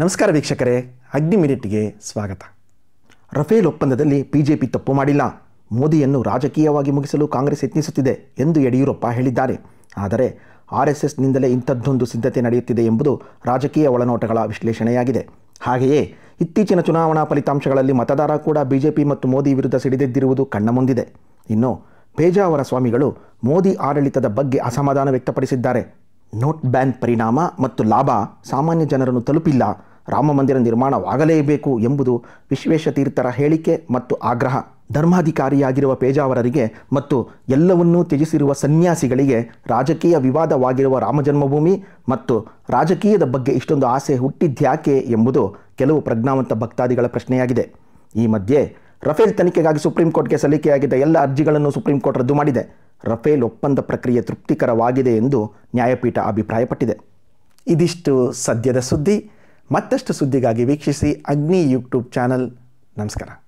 ನಮಸ್ಕಾರ ವೀಕ್ಷಕರೇ ಅಗ್ನಿ ಮಿನಿಟ್ಗೆ ಸ್ವಾಗತ ರಫೇಲ್ ಒಪ್ಪಂದದಲ್ಲಿ ಬಿಜೆಪಿ ತಪ್ಪು ಮಾಡಿಲ್ಲ ಮೋದಿಯನ್ನು ರಾಜಕೀಯವಾಗಿ ಮುಗಿಸಲು ಕಾಂಗ್ರೆಸ್ ಯತ್ನಿಸುತ್ತಿದೆ ಎಂದು ಯಡಿಯೂರಪ್ಪ ಹೇಳಿದ್ದಾರೆ ಆದರೆ ಆರ್ ಎಸ್ ಎಸ್ನಿಂದಲೇ ಇಂಥದ್ದೊಂದು ಸಿದ್ಧತೆ ನಡೆಯುತ್ತಿದೆ ಎಂಬುದು ರಾಜಕೀಯ ಒಳನೋಟಗಳ ವಿಶ್ಲೇಷಣೆಯಾಗಿದೆ ಹಾಗೆಯೇ ಇತ್ತೀಚಿನ ಚುನಾವಣಾ ಫಲಿತಾಂಶಗಳಲ್ಲಿ ಮತದಾರ ಕೂಡ ಬಿಜೆಪಿ ಮತ್ತು ಮೋದಿ ವಿರುದ್ಧ ಸಿಡಿದೆದ್ದಿರುವುದು ಕಣ್ಣ ಮುಂದಿದೆ ಇನ್ನು ಪೇಜಾವರ ಸ್ವಾಮಿಗಳು ಮೋದಿ ಆಡಳಿತದ ಬಗ್ಗೆ ಅಸಮಾಧಾನ ವ್ಯಕ್ತಪಡಿಸಿದ್ದಾರೆ ನೋಟ್ ಬ್ಯಾನ್ ಪರಿಣಾಮ ಮತ್ತು ಲಾಭ ಸಾಮಾನ್ಯ ಜನರನ್ನು ತಲುಪಿಲ್ಲ ರಾಮ ಮಂದಿರ ನಿರ್ಮಾಣವಾಗಲೇಬೇಕು ಎಂಬುದು ವಿಶ್ವೇಶತೀರ್ಥರ ಹೇಳಿಕೆ ಮತ್ತು ಆಗ್ರಹ ಧರ್ಮಾಧಿಕಾರಿಯಾಗಿರುವ ಪೇಜಾವರರಿಗೆ ಮತ್ತು ಎಲ್ಲವನ್ನೂ ತ್ಯಜಿಸಿರುವ ಸನ್ಯಾಸಿಗಳಿಗೆ ರಾಜಕೀಯ ವಿವಾದವಾಗಿರುವ ರಾಮಜನ್ಮಭೂಮಿ ಮತ್ತು ರಾಜಕೀಯದ ಬಗ್ಗೆ ಇಷ್ಟೊಂದು ಆಸೆ ಹುಟ್ಟಿದ್ಯಾಕೆ ಎಂಬುದು ಕೆಲವು ಪ್ರಜ್ಞಾವಂತ ಭಕ್ತಾದಿಗಳ ಪ್ರಶ್ನೆಯಾಗಿದೆ ಈ ಮಧ್ಯೆ ರಫೇಲ್ ತನಿಖೆಗಾಗಿ ಸುಪ್ರೀಂ ಕೋರ್ಟ್ಗೆ ಸಲ್ಲಿಕೆಯಾಗಿದ್ದ ಎಲ್ಲ ಅರ್ಜಿಗಳನ್ನು ಸುಪ್ರೀಂ ಕೋರ್ಟ್ ರದ್ದು ಮಾಡಿದೆ ರಫೇಲ್ ಒಪ್ಪಂದ ಪ್ರಕ್ರಿಯೆ ತೃಪ್ತಿಕರವಾಗಿದೆ ಎಂದು ನ್ಯಾಯಪೀಠ ಅಭಿಪ್ರಾಯಪಟ್ಟಿದೆ ಇದಿಷ್ಟು ಸದ್ಯದ ಸುದ್ದಿ ಮತ್ತಷ್ಟು ಸುದ್ದಿಗಾಗಿ ವೀಕ್ಷಿಸಿ ಅಗ್ನಿ ಯೂಟ್ಯೂಬ್ ಚಾನಲ್ ನಮಸ್ಕಾರ